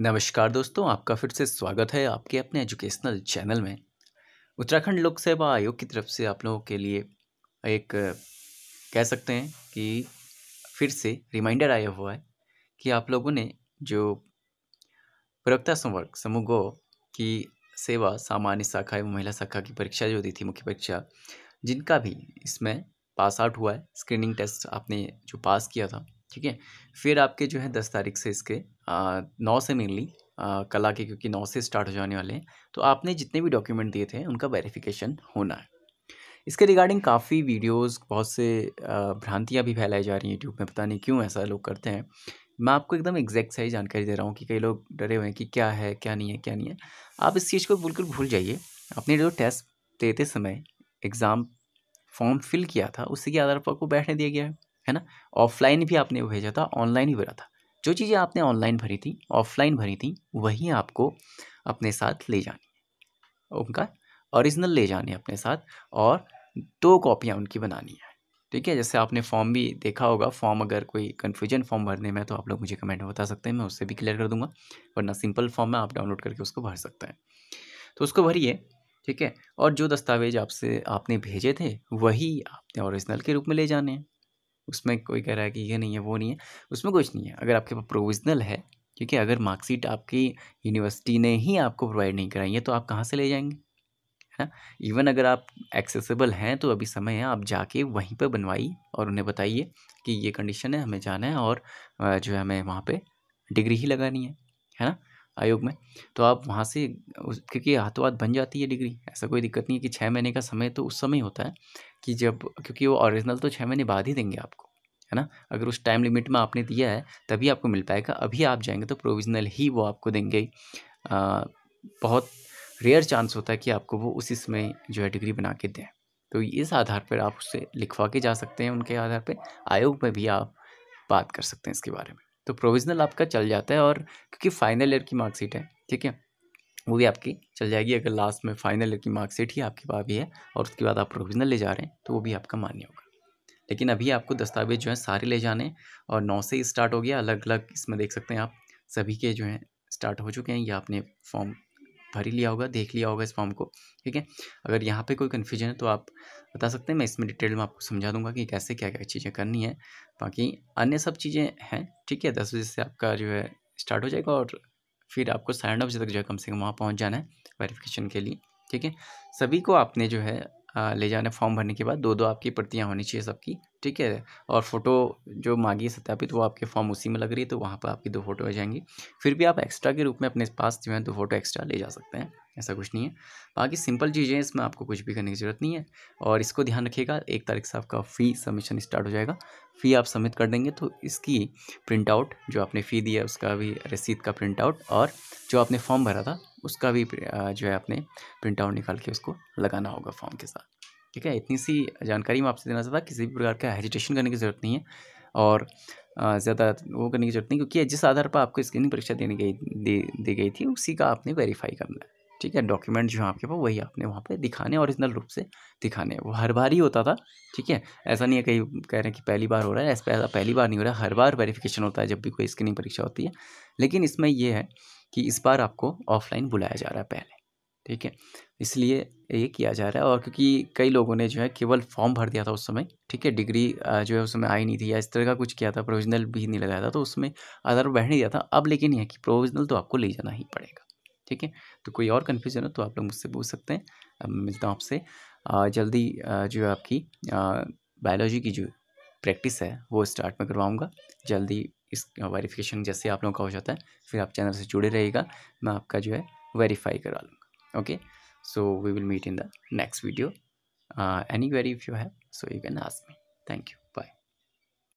नमस्कार दोस्तों आपका फिर से स्वागत है आपके अपने एजुकेशनल चैनल में उत्तराखंड लोक सेवा आयोग की तरफ से आप लोगों के लिए एक कह सकते हैं कि फिर से रिमाइंडर आया हुआ है कि आप लोगों ने जो प्रवक्ता संवर्ग समूह गो की सेवा सामान्य शाखा एवं महिला शाखा की परीक्षा जो दी थी मुख्य परीक्षा जिनका भी इसमें पास आउट हुआ है स्क्रीनिंग टेस्ट आपने जो पास किया था ठीक है फिर आपके जो है दस तारीख से इसके आ, नौ से मेनली कला के क्योंकि नौ से स्टार्ट हो जाने वाले हैं तो आपने जितने भी डॉक्यूमेंट दिए थे उनका वेरिफिकेशन होना है इसके रिगार्डिंग काफ़ी वीडियोस बहुत से भ्रांतियाँ भी फैलाई जा रही हैं यूट्यूब में पता नहीं क्यों ऐसा लोग करते हैं मैं आपको एकदम एग्जैक्ट सही जानकारी दे रहा हूँ कि कई लोग डरे हुए हैं कि क्या है क्या नहीं है क्या नहीं है आप इस चीज़ को बिल्कुल भूल जाइए अपने जो टेस्ट देते समय एग्ज़ाम फॉर्म फिल किया था उसी के आधार पर आपको बैठने दिया गया है है ना ऑफलाइन भी आपने भेजा था ऑनलाइन भी भरा था जो चीज़ें आपने ऑनलाइन भरी थी ऑफलाइन भरी थी वही आपको अपने साथ ले जानी है उनका ओरिजिनल ले जाने अपने साथ और दो कॉपियाँ उनकी बनानी है ठीक है जैसे आपने फॉर्म भी देखा होगा फॉर्म अगर कोई कन्फ्यूजन फॉर्म भरने में तो आप लोग मुझे कमेंट में बता सकते हैं मैं उससे भी क्लियर कर दूंगा वरना सिंपल फॉर्म में आप डाउनलोड करके उसको भर सकते हैं तो उसको भरिए ठीक है और जो दस्तावेज आपसे आपने भेजे थे वही आपने ओरिजिनल के रूप में ले जाने हैं उसमें कोई कह रहा है कि ये नहीं है वो नहीं है उसमें कुछ नहीं है अगर आपके पास प्रोविजनल है क्योंकि अगर मार्कशीट आपकी यूनिवर्सिटी ने ही आपको प्रोवाइड नहीं कराई है तो आप कहाँ से ले जाएंगे है ना इवन अगर आप एक्सेसिबल हैं तो अभी समय है आप जाके वहीं पर बनवाइए और उन्हें बताइए कि ये कंडीशन है हमें जाना है और जो है हमें वहाँ पर डिग्री ही लगानी है है ना आयोग में तो आप वहाँ से क्योंकि हाथों हाथ बन जाती है डिग्री ऐसा कोई दिक्कत नहीं है कि छः महीने का समय तो उस समय होता है कि जब क्योंकि वो ओरिजिनल तो छः महीने बाद ही देंगे आपको है ना अगर उस टाइम लिमिट में आपने दिया है तभी आपको मिल पाएगा अभी आप जाएंगे तो प्रोविजनल ही वो आपको देंगे आ, बहुत रेयर चांस होता है कि आपको वो उसी समय जो है डिग्री बना के दें तो इस आधार पर आप उससे लिखवा के जा सकते हैं उनके आधार पर आयोग में भी आप बात कर सकते हैं इसके बारे में तो प्रोविजनल आपका चल जाता है और क्योंकि फाइनल ईयर की मार्कशीट है ठीक है वो भी आपकी चल जाएगी अगर लास्ट में फाइनल ईयर की मार्कशीट ही आपके पास भी है और उसके बाद आप प्रोविजनल ले जा रहे हैं तो वो भी आपका मान्य होगा लेकिन अभी आपको दस्तावेज जो है सारे ले जाने और नौ से ही स्टार्ट हो गया अलग अलग इसमें देख सकते हैं आप सभी के जो हैं स्टार्ट हो चुके हैं या आपने फॉर्म भर ही लिया होगा देख लिया होगा इस फॉर्म को ठीक है अगर यहाँ पे कोई कन्फ्यूजन है तो आप बता सकते हैं मैं इसमें डिटेल में आपको समझा दूंगा कि कैसे क्या क्या चीज़ें करनी है बाकी अन्य सब चीज़ें हैं ठीक है दस बजे से आपका जो है स्टार्ट हो जाएगा और फिर आपको साढ़े नौ बजे तक जो है कम से कम वहाँ पहुँच जाना है वेरिफिकेशन के लिए ठीक है सभी को आपने जो है ले जाना फॉर्म भरने के बाद दो दो आपकी प्रतियाँ होनी चाहिए सबकी ठीक है और फोटो जो मांगी सत्यापित वो आपके फॉर्म उसी में लग रही है तो वहाँ पर आपकी दो फोटो आ जाएंगी फिर भी आप एक्स्ट्रा के रूप में अपने पास जो है दो फोटो एक्स्ट्रा ले जा सकते हैं ऐसा कुछ नहीं है बाकी सिंपल चीज़ें इसमें आपको कुछ भी करने की ज़रूरत नहीं है और इसको ध्यान रखिएगा एक तारीख से आपका फ़ी सबमिशन स्टार्ट हो जाएगा फ़ी आप सबमिट कर देंगे तो इसकी प्रिंट आउट जो आपने फ़ी दिया उसका भी रसीद का प्रिंट आउट और जो आपने फॉर्म भरा था उसका भी जो है आपने प्रिंट आउट निकाल के उसको लगाना होगा फॉर्म के साथ ठीक है इतनी सी जानकारी मैं आपसे देना चाहता किसी भी प्रकार का हेजिटेशन करने की ज़रूरत नहीं है और ज़्यादा वो करने की जरूरत नहीं क्योंकि जिस आधार पर आपको स्क्रीनिंग परीक्षा देने गई दी दी गई थी उसी का आपने वेरीफाई करना है ठीक है डॉक्यूमेंट जो है आपके पास वही आपने वहाँ पे दिखाने ओरिजिनल रूप से दिखाने वो हर बार ही होता था ठीक है ऐसा नहीं है कहीं कह रहे हैं कि पहली बार हो रहा है ऐसा पहली बार नहीं हो रहा है हर बार वेरिफिकेशन होता है जब भी कोई स्क्रीनिंग परीक्षा होती है लेकिन इसमें यह है कि इस बार आपको ऑफलाइन बुलाया जा रहा है पहले ठीक है इसलिए ये किया जा रहा है और क्योंकि कई लोगों ने जो है केवल फॉर्म भर दिया था उस समय ठीक है डिग्री जो है उस समय आई नहीं थी या इस तरह का कुछ किया था प्रोविजनल भी नहीं लगाया था तो उसमें आधार बैठ नहीं दिया था अब लेकिन यह कि प्रोविजनल तो आपको ले जाना ही पड़ेगा ठीक है तो कोई और कन्फ्यूज़न हो तो आप लोग मुझसे पूछ सकते हैं अब मिलता हूँ आपसे जल्दी जो है आपकी बायोलॉजी की जो प्रैक्टिस है वो स्टार्ट में करवाऊँगा जल्दी इस वेरिफिकेशन जैसे आप लोगों का हो जाता है फिर आप चैनल से जुड़े रहेगा मैं आपका जो है वेरीफाई करवा लूँगा okay so we will meet in the next video any query if you have so you can ask me thank you